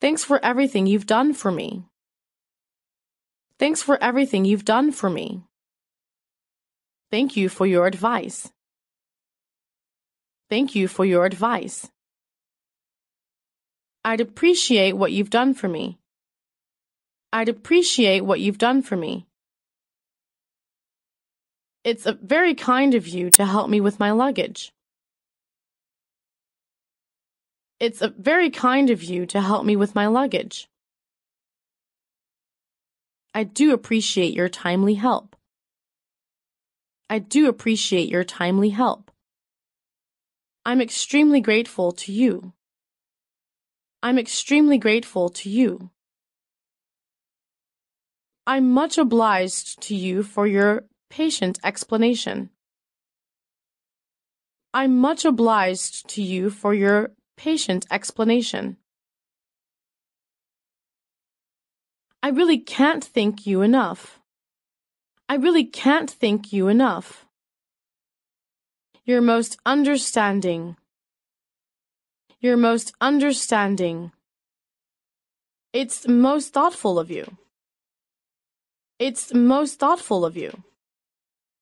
Thanks for everything you've done for me. Thanks for everything you've done for me. Thank you for your advice. Thank you for your advice. I'd appreciate what you've done for me. I'd appreciate what you've done for me. It's very kind of you to help me with my luggage. It's very kind of you to help me with my luggage. I do appreciate your timely help. I do appreciate your timely help. I'm extremely grateful to you. I'm extremely grateful to you. I'm much obliged to you for your patient explanation. I'm much obliged to you for your patient explanation. I really can't thank you enough. I really can't thank you enough. Your most understanding. Your most understanding. It's most thoughtful of you. It's most thoughtful of you.